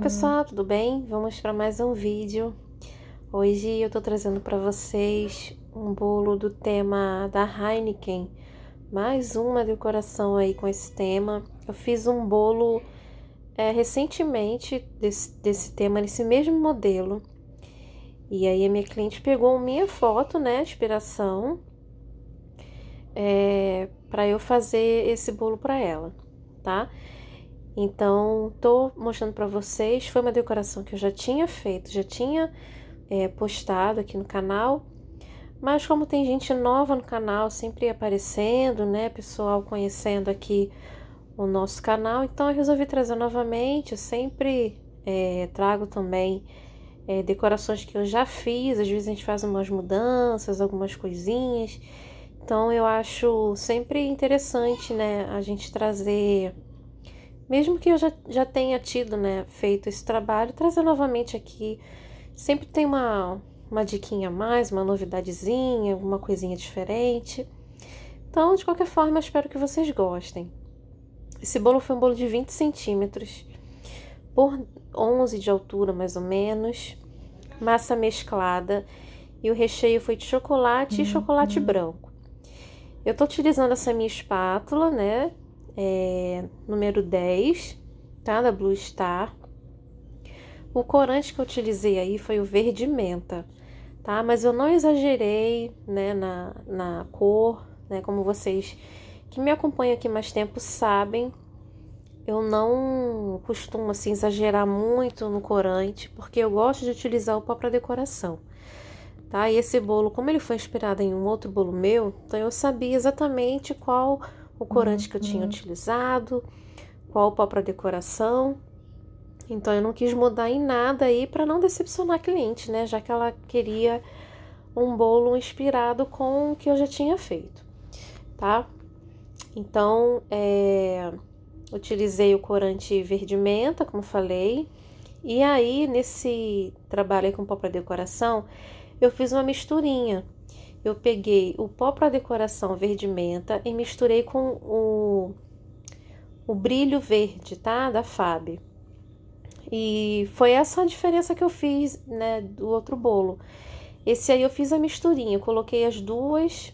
Uhum. pessoal, tudo bem? Vamos para mais um vídeo. Hoje eu tô trazendo para vocês um bolo do tema da Heineken. Mais uma decoração aí com esse tema. Eu fiz um bolo é, recentemente desse, desse tema, nesse mesmo modelo. E aí a minha cliente pegou minha foto, né, inspiração, é, para eu fazer esse bolo para ela, tá? Tá? Então, estou mostrando para vocês. Foi uma decoração que eu já tinha feito, já tinha é, postado aqui no canal. Mas como tem gente nova no canal, sempre aparecendo, né? Pessoal conhecendo aqui o nosso canal. Então, eu resolvi trazer novamente. Eu sempre é, trago também é, decorações que eu já fiz. Às vezes a gente faz umas mudanças, algumas coisinhas. Então, eu acho sempre interessante, né? A gente trazer mesmo que eu já, já tenha tido, né, feito esse trabalho, trazer novamente aqui. Sempre tem uma, uma diquinha a mais, uma novidadezinha, alguma coisinha diferente. Então, de qualquer forma, eu espero que vocês gostem. Esse bolo foi um bolo de 20 centímetros por 11 de altura, mais ou menos. Massa mesclada. E o recheio foi de chocolate uhum. e chocolate uhum. branco. Eu tô utilizando essa minha espátula, né? é, número 10, tá? Da Blue Star. O corante que eu utilizei aí foi o verde menta, tá? Mas eu não exagerei, né, na, na cor, né? Como vocês que me acompanham aqui mais tempo sabem, eu não costumo assim exagerar muito no corante, porque eu gosto de utilizar o pó para decoração. Tá? E esse bolo, como ele foi inspirado em um outro bolo meu, então eu sabia exatamente qual o corante que eu tinha uhum. utilizado, qual pó para decoração. Então eu não quis mudar em nada aí para não decepcionar a cliente, né? Já que ela queria um bolo inspirado com o que eu já tinha feito, tá? Então é, utilizei o corante verde menta, como falei, e aí nesse trabalho aí com pó para decoração eu fiz uma misturinha eu peguei o pó para decoração verde menta e misturei com o, o brilho verde, tá? Da Fab. E foi essa a diferença que eu fiz, né, do outro bolo. Esse aí eu fiz a misturinha, coloquei as duas,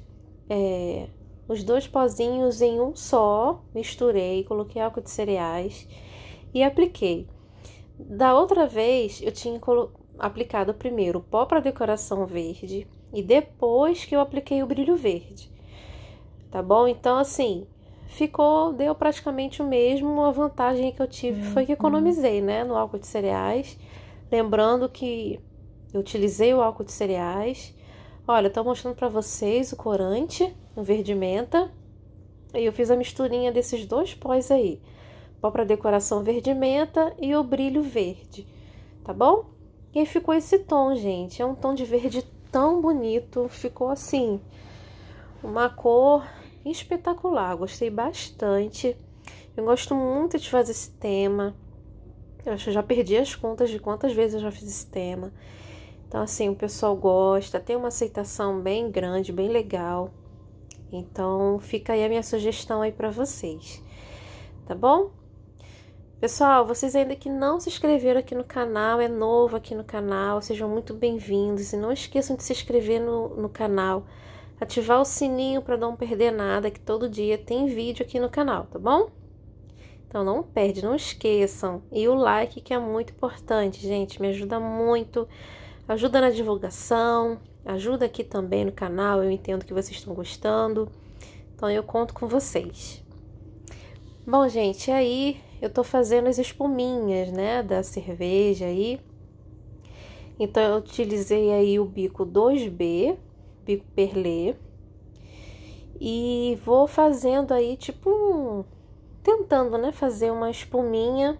é, os dois pozinhos em um só, misturei, coloquei álcool de cereais e apliquei. Da outra vez eu tinha aplicado primeiro o pó para decoração verde, e depois que eu apliquei o brilho verde. Tá bom? Então, assim, ficou, deu praticamente o mesmo. A vantagem que eu tive foi que uhum. economizei, né, no álcool de cereais. Lembrando que eu utilizei o álcool de cereais. Olha, eu tô mostrando para vocês o corante, o verde menta. E eu fiz a misturinha desses dois pós aí. Pó para decoração verde menta e o brilho verde, tá bom? E aí ficou esse tom, gente. É um tom de verde tão bonito, ficou assim, uma cor espetacular, gostei bastante. Eu gosto muito de fazer esse tema. Eu acho que já perdi as contas de quantas vezes eu já fiz esse tema. Então, assim, o pessoal gosta, tem uma aceitação bem grande, bem legal. Então, fica aí a minha sugestão aí para vocês. Tá bom? Pessoal, vocês ainda que não se inscreveram aqui no canal, é novo aqui no canal, sejam muito bem-vindos e não esqueçam de se inscrever no, no canal, ativar o sininho para não perder nada, que todo dia tem vídeo aqui no canal, tá bom? Então não perde, não esqueçam. E o like que é muito importante, gente, me ajuda muito, ajuda na divulgação, ajuda aqui também no canal, eu entendo que vocês estão gostando. Então eu conto com vocês. Bom, gente, aí eu tô fazendo as espuminhas, né, da cerveja aí. Então eu utilizei aí o bico 2B, bico perlé. E vou fazendo aí tipo um tentando, né, fazer uma espuminha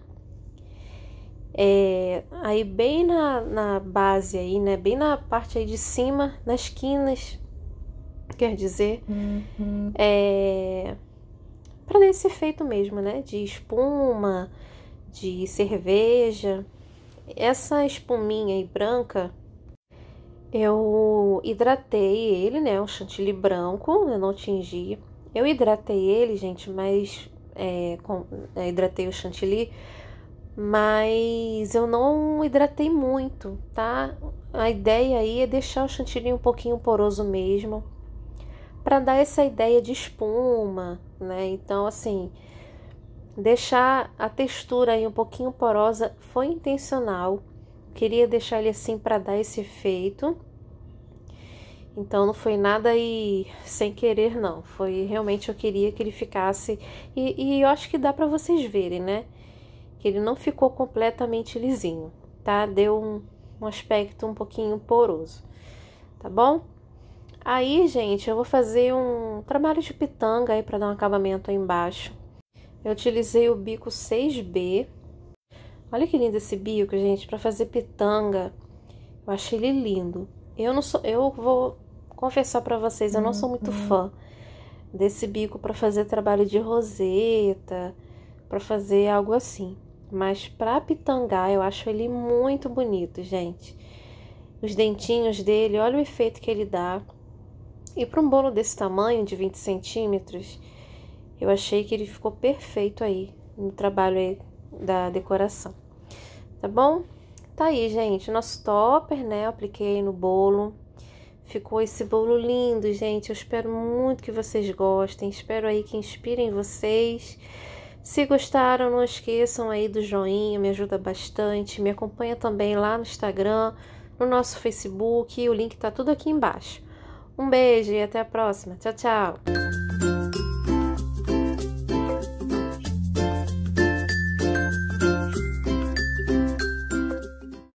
é, aí bem na, na base aí, né, bem na parte aí de cima, nas quinas, quer dizer, uhum. é, para dar esse efeito mesmo, né? De espuma, de cerveja. Essa espuminha aí branca, eu hidratei ele, né? Um chantilly branco, eu não tingi. Eu hidratei ele, gente, mas é, com, é, hidratei o chantilly, mas eu não hidratei muito, tá? A ideia aí é deixar o chantilly um pouquinho poroso mesmo para dar essa ideia de espuma, né? Então, assim, deixar a textura aí um pouquinho porosa foi intencional. Queria deixar ele assim para dar esse efeito. Então não foi nada aí sem querer, não. Foi realmente eu queria que ele ficasse. E, e eu acho que dá para vocês verem, né? Que ele não ficou completamente lisinho, tá? Deu um, um aspecto um pouquinho poroso, tá bom? Aí, gente, eu vou fazer um trabalho de pitanga aí para dar um acabamento aí embaixo. Eu utilizei o bico 6B. Olha que lindo esse bico, gente, para fazer pitanga. Eu achei ele lindo. Eu não sou, eu vou confessar para vocês, eu não sou muito uhum. fã desse bico para fazer trabalho de roseta, para fazer algo assim. Mas para pitangar, eu acho ele muito bonito, gente. Os dentinhos dele, olha o efeito que ele dá. E para um bolo desse tamanho, de 20 centímetros, eu achei que ele ficou perfeito aí no trabalho aí da decoração. Tá bom? Tá aí, gente, nosso topper, né? Eu apliquei no bolo. Ficou esse bolo lindo, gente. Eu espero muito que vocês gostem. Espero aí que inspirem vocês. Se gostaram, não esqueçam aí do joinha, me ajuda bastante. Me acompanha também lá no Instagram, no nosso Facebook, o link tá tudo aqui embaixo. Um beijo e até a próxima. Tchau, tchau!